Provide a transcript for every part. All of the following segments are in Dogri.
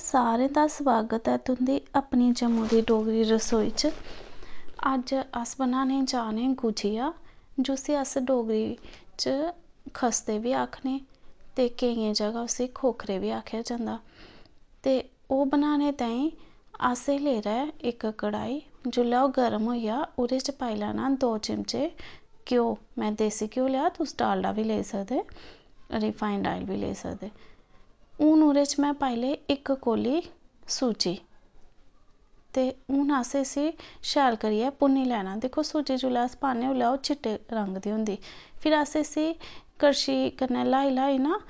सारें दा स्वागत ऐ तुं'दी अपनी जम्मू दी डोगरी रसोई च अज्ज अस बनाने गी जा ने गुजिया जिसी अस डोगरी च खसदे बी आक्खने ते केईं जगह उसी खोखरे बी आखेआ जंदा ते ओह् बनाने ताईं असें लेदा ऐ इक कढ़ाई जेल्लै ओह् गर्म होई जा ओह्दे च पाई लैना दो चिम्मचे घ्यो में देसी घ्यो लेआ तुस डालडा बी लेई सकदे रिफाईंड आइल बी लेई सकदे हून ओह्दे च में पाई लेई इक कौल्ली सूजी ते हून असें इसी शैल करियै भुन्नी लैना दिक्खो सूजी जिसलै अस पान्ने उसलै ओह् चिट्टे रंग दी होंदी फिर असें इसी कड़छी कन्नै ल्हाई ल्हाई ना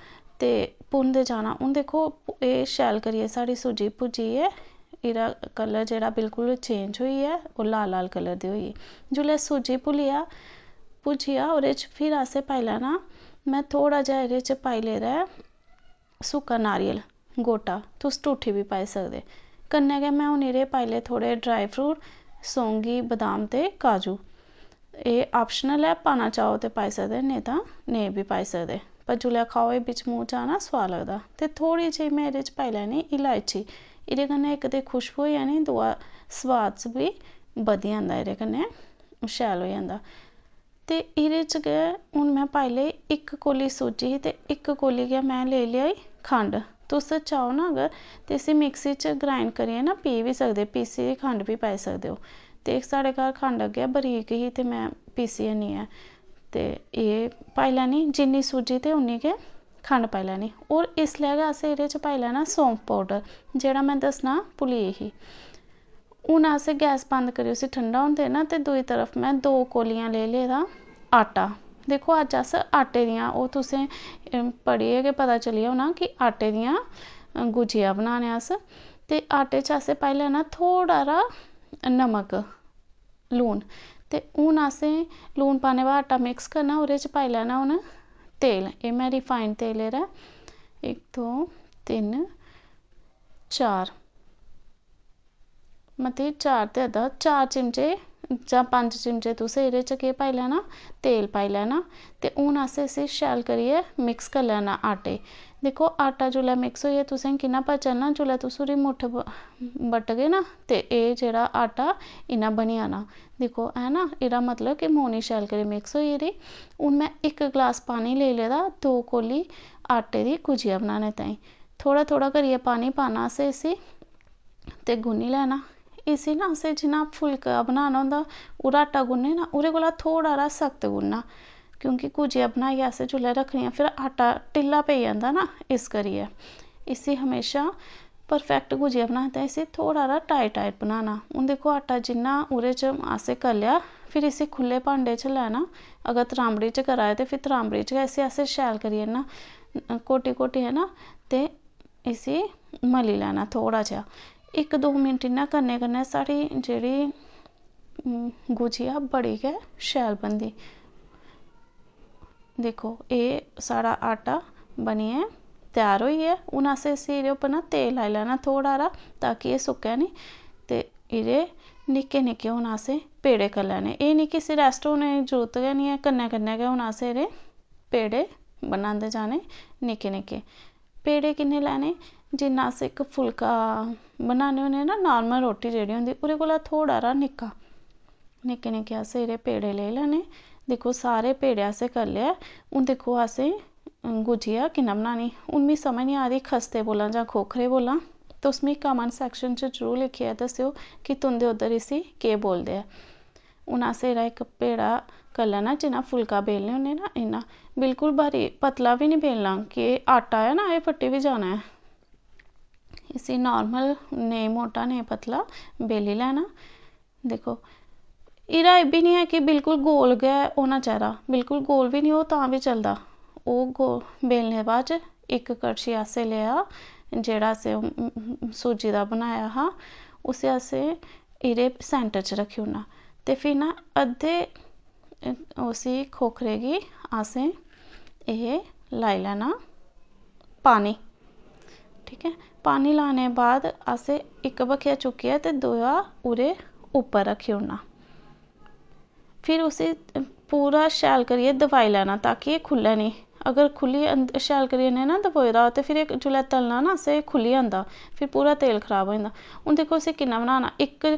ते भुनदे जाना हून दिक्खो एह् शैल करियै साढ़ी सूजी भुज्जी ऐ एह्दा कल्लर जेह्ड़ा बिल्कुल चेंज होई गेआ ओह् लाल लाल कलर दी होई गेई जिसलै सूजी भुल्ली जा भुज्जिया ओह्दे च फिर असें पाई लैना में थोह्ड़ा जेहा एह्दे च पाई लेदा ऐ सुक्का नारियल गोटा तुस टूठी बी पाई सकदे कन्नै गै में हून एह्दे च पाई ले थोह्ड़े ड्राई फ्रूट सौंगी बदाम ते काजू एह् आप्शनल ऐ पाना चाह् ते पाई सकदे नेईं तां नेईं बी पाई सकदे पर खाओ बिच मूंह् च आना सोआद लगदा ते थोह्ड़ी जेही में एह्दे च पाई लैनी इलायची एह्दे कन्नै इक ते खुश्ब होई जानी दूआ सोआद बी बधी जंदा एह्दे कन्नै शैल होई जंदा ते एह्दे च गै हून में पाई लेई इक कौली सूजी ही ते इक कौल्ली गै में लेई खड तुस चाहो ना अगर ते इसी मिक्सी च ग्राईंड करियै ना पी बी सकदे पीसी खंड बी पाई सकदे ओ ते साढ़े घर खंड अग्गें बरीक ही ते में पीसी हैनी ऐ ते एह् पाई लैनी जिन्नी सूजी ते उन्नी गै खंड पाई लैनी होर इसलै गै असें एह्दे च पाई लैना सौंफ पाउडर जेह्ड़ा में दस्सना भुल्ली गेई हून अस गैस बंद करियै उस्सी ठंडा होन देना ते दुई तरफ में दो कोलियां लेई लेदा आटा देखो अज अस आटे दियां ओह् गै पता चली होना कि आटे दियां गुजिया बनाने अस ते आटे च असें पाई लैना थोह्ड़ा हारा नमक लून ते हून असें लून पाने बाद आटा मिक्स करना ओह्दे च पाई लैना हून तेल एह् में रिफाइंड तेल लेदा ऐ दो तीन चार मतलब चार ते अद्धा चार चिमचे जां पंज चिम्मचे तुसें एह्दे च केह् पाई लैना तेल पाई लैना ते हून असें इसी शैल करियै मिक्स करी लैना आटे दिक्खो आटा मिक्स होइयै तुसें कियां पता चलना जिसलै तुस ओह्दी मुट्ठ बट्टगे ना ते एह् जेह्ड़ा आटा इ'यां बनी जाना दिक्खो है ना एह्दा मतलव कि मोनी शैल करियै मिक्स होई गेदी हून में इक गलास पानी लेई लेदा दो कोली आटे दी गुजिया बनाने ताईं थोह्ड़ा थोह्ड़ा करियै पानी पाना असें इसी ते गुन्नी लैना इसी ना असें जि'यां फुल्का बनाना होंदा ओह्दा आटा गुन्नना ना ओह्दे कोला थोह्ड़ा हारा सख्त गुन्नना क्योंकि गुज्जिया बनाइयै असें जेल्लै रक्खनियां फिर आटा ढिल्ला पेई जंदा ना इस करियै इसी हमेशा परफैक्ट गुज्जिया बनाना ते इसी थोह्ड़ा हारा टाईट टाईट बनाना हून दिक्खो आटा जि'यां ओह्दे च असें करलेआ फिर इसी खु'ल्ले भांडे च लैना अगर त्राम्बड़ी च करा दे ते फिर त्राम्बड़ी च गै इसी शैल करियै ना घोटी घोटियै ना ते इसी मली लैना थोह्ड़ा जेहा इक्क दो मिंट इ'यां कन्नै कन्नै साढ़ी जेह्ड़ी गुजिया बड़ी गै शैल बनदी दिक्खो एह् साढ़ा आटा बनियै त्यार होइयै हून असें इसी एह्दे उप्पर ना तेल लाई लैना थोह्ड़ा हारा ताकि एह् सुक्कै निं ते एह्दे निक्के निक्के हून असें पेड़े करी लैने एह् निक्के इसी रैस्ट होने दी जरूरत गै निं ऐ कन्नै कन्नै गै हून असें एह्दे पेड़े बनांदे जाने निक्के निक्के पेड़े किन्ने लैने जिन्ना अस इक्क फुल्का बनान्ने होन्ने ना नॉर्मल रुट्टी होंदी ओह्दे कोला थोह्ड़ा हारा निक्का निक्के निक्के असें एह्दे पेड़े लेई लैने दिक्खो सारे पेड़े असें करी ले हून दिक्खो असें गुज्झिया कि'यां बनानी हून मिगी समझ निं आ दी खस्ते कोला जां खोखरे कोला तुस मिगी कमैंट सैक्शन च जरूर लिखियै दस्सेओ कि तुं'दे उद्धर इसी केह् बोलदे ऐ हून असें एह्दा इक पेड़ा करी लैना जि'यां फुल्का बेलने होन्ने ना इयां बिल्कुल बारी पतला बी निं बेलना कि एह् आटा ऐ ना एह् फट्टी बी जाना ऐ इसी नार्मल नेईं मोटा नेईं पतला बेली लैना दिक्खो एह्दा एह् बी निं ऐ कि बिल्कुल गोल गै होना चाहिदा बिल्कुल गोल बी निं होग तां बी चलदा ओह् गोल बेलने दे बाद च इक कड़छी आस्तै लेआ जेह्ड़ा असें सूजी दा बनाया हा उसी असें एह्दे सैंटर च रक्खी ओड़ना ते फिर ना अद्धे उसी खोखरे गी असें एह् लाई लैना पानी ठीक ऐ पानी लाने दे बाद असें इक बक्खिया चुक्कियै ते दूआ ओह्दे उप्पर रक्खी ओड़ना फिर उसी पूरा शैल करियै दबाई लैना ताकि एह् खु'ल्ले निं अगर खु'ल्ली शैल करियै नेईं ना दबोए दा होऐ ते फिर जेल्लै तलना ना एह् खु'ल्ली जंदा फिर पूरा तेल खराब होई जंदा हून दिक्खो इसी कि'यां बनाना इक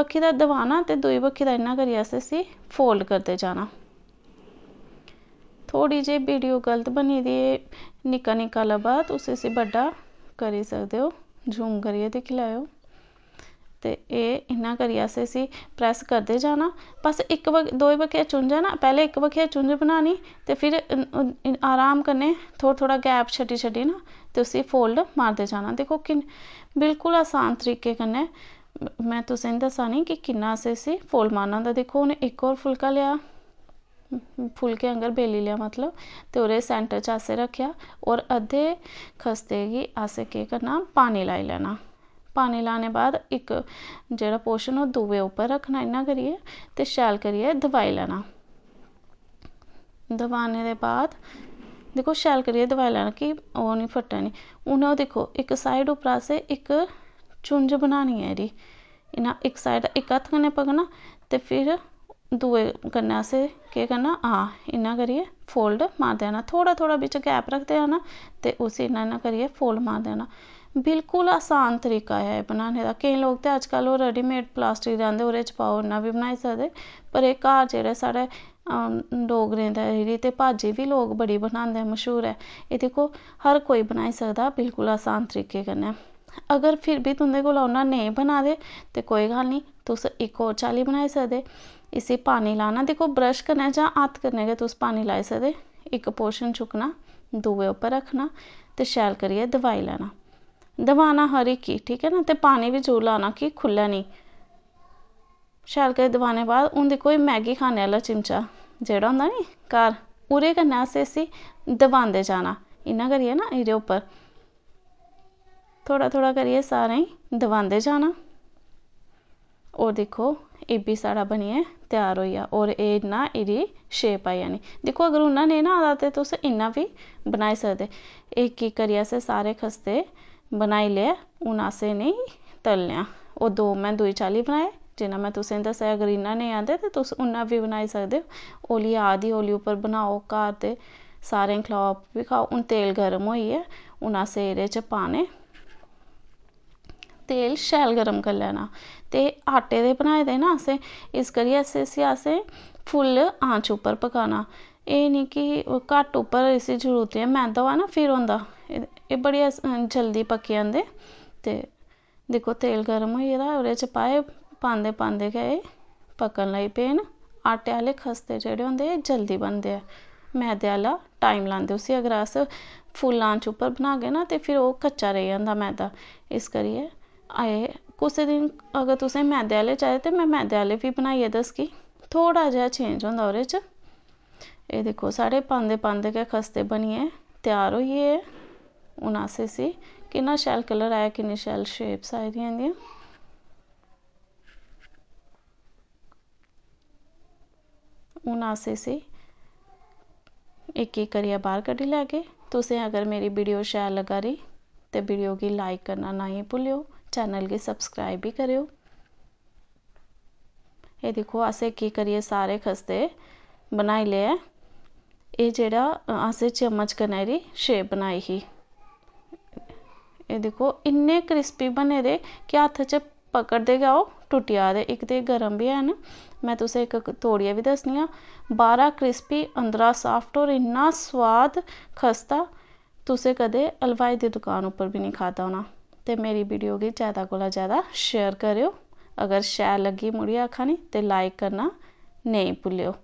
बक्खी दा दबाना ते दूई बक्खी दा इ'यां करियै असें इसी फोल्ड करदे जाना थोह्ड़ी जेही वीडियो गलत बनी दी निक्का निक्का लब्भा ते उसी इसी बड्डा करी सकदे ओ जूम करियै दिक्खी लैएओ ते एह् इ'यां करियै असें इसी प्रैस करदे जाना बस इक बक्खी दोए बक्खिया चुंझ ना पैह्लें इक बक्खियै चुंझ बनानी ते फिर अराम कन्नै थोह्ड़ा थोह्ड़ा गैप छड्डी छड्डियै ना ते उसी फोल्ड मारदे जाना दिक्खो किन्ने बिल्कुल असान तरीके कन्नै में तुसेंगी दस्सां नी कि किन्ना असें इसी फुल्ल मारना होंदा दिक्खो उ'नें इक होर फुलका लेआ फुलके आंह्गर बेली लेआ मतलब ते ओह्दे सैंटर च असें रक्खेआ होर अद्धे खस्ते गी असें केह् करना पानी लाई लैना पानी लाने दे बाद इक्क जेह्ड़ा पोशन दूए पर रक्खना इंया करियै ते शैल करियै दबाई लैना दबाने दे बाद दिक्खो शैल करियै दबाई लैना कि ओह् निं फट्टनी हून ओह् दिक्खो इक्क साईड पर असें इक्क झुंझ बनानी ऐ एह्दी इंया इक्क साईड दा इक्क हत्थ कन्नै पकड़ना ते फिर दूए कन्नै असें केह् करना आं इंया करियै फोल्ड मार देना थोह्ड़ा थोह्ड़ा बिच गैप रक्खदे न ते उसी इंया इंया करियै फोल्ड मार देना बिल्कुल आसान तरीका है बनाने का केईं लोग ते अज्जकल ओह् रेडीमेड प्लास्टिक लैंदे ओह्दे च पाओ इ'यां बी बनाई सकदे पर एह् घर जेह्ड़ा साढ़े डोगरें दा एह्दी ते भाजी बी लोग बड़ी बनांदे मश्हूर ऐ एह् दिक्खो हर कोई बनाई सकदा बिल्कुल आसान तरीके कन्नै अगर फिर भी तुं'दे कोला उ'यां नेईं बना दे ते कोई गल्ल निं तुस इक होर चाल्ली बनाई सकदे इसी पानी लाना दिक्खो ब्रश कन्नै जां हत्थ कन्नै गै तुस पानी लाई सकदे इक पोर्शन चुक्कना दुए उप्पर रक्खना ते शैल करियै दबाई लैना दबाना हर इक गी ठीक ऐ ना ते पानी बी जो लाना कि खु'ल्ला निं शैल करियै दबाने दे बाद हून दिक्खो मैगी खाने आह्ला चिमचा जेह्ड़ा होंदा नी घर ओह्दे कन्नै अस इसी दबांदे जाना इंया करियै ना एह्दे उप्पर थोह्ड़ा थोह्ड़ा करियै सारें गी दबांदे जाना होर दिक्खो एह्बी साढ़ा बनियै त्यार होई जा होर एह्दी शेप आई जानी दिक्खो अगर इन्ना नेईं ना आ दा ते तुस इंया बी बनाई सकदे इक्क इक्क करियै असें सारे खसदे बनाई लेआ हून अस इ'नें गी तलने आं ओह् दो में दुई चाल्ली बनाए जि'यां में तुसें दस्सेआ अगर इ'यां नेईं आंदे ते तुस उ'आं बी बनाई सकदे होली आ दी होली उप्पर बनाओ घर दे सारें गी खलाओ खाओ हून तेल गर्म होई गेआ हून असें एह्दे च पाने तेल शैल गर्म करी लैना ते आटे दे बनाए दे ना असें इस करियै अस इसी असें फुल्ल आंच उप्पर पकाना एह् निं कि घट्ट उप्पर इसी जरूरत ऐ मैदा होऐ ना फिर होंदा एह् बड़े जल्दी पक्की जंदे ते दिक्खो तेल गर्म होई गेदा ओह्दे च पाए पांदे पांदे गै एह् पक्कन लगी पे न आटे आह्ले खस्ते जेह्ड़े होंदे एह् जल्दी बनदे ऐ मैदे आह्ला टाइम लांदे उसी अगर अस फुल्ल आंच उप्पर बनागे ना ते फिर ओह् कच्चा रेही जंदा मैदा इस करियै एह् कुसै दिन अगर तुसें मैदे आह्ले चाहिदे ते में मैदे आह्ले बी बनाइयै दस्सगी थोह्ड़ा जेहा चेंज होंदा ओह्दे च एह् दिक्खो साढ़े पांदे पांदे गै खस्ते बनियै त्यार होई गे हून अस इसी किन्ना शैल कलर आया किन्नी शैल शेप्स आई दियां इंदियां हून अस इसी इक इक करियै बाह्र कड्ढी लैगे तुसें अगर मेरी वीडियो शैल लग्गा दी ते वीडियो गी लाइक करना ही भुल्लेओ चैनल गी सब्सक्राइब भी करो एह् दिक्खो अस इक इक करियै सारे खस्ते बनाई ले एह् जेह्ड़ा असें चम्मच कन्नै एह्दी शेप बनाई ही एह् दिक्खो इन्ने क्रिस्पी बने दे कि हत्थ च पकड़दे गै ओह् टुट्टी जा दे इक ते गर्म बी हैन मैं तुसें इक तोड़ियै बी दस्सनी आं बाह्रा क्रिस्पी अंदरा साफ्ट और इन्ना सोआद खस्ता तुसें कदें हलवाई दी दकान उप्पर बी निं खाद्धा होना ते मेरी वीडियो गी ज्यादा कोला जैदा शेयर करेओ अगर शैल लग्गी मुड़ियै आक्खा नी ते लाइक करना नेईं भुल्लेओ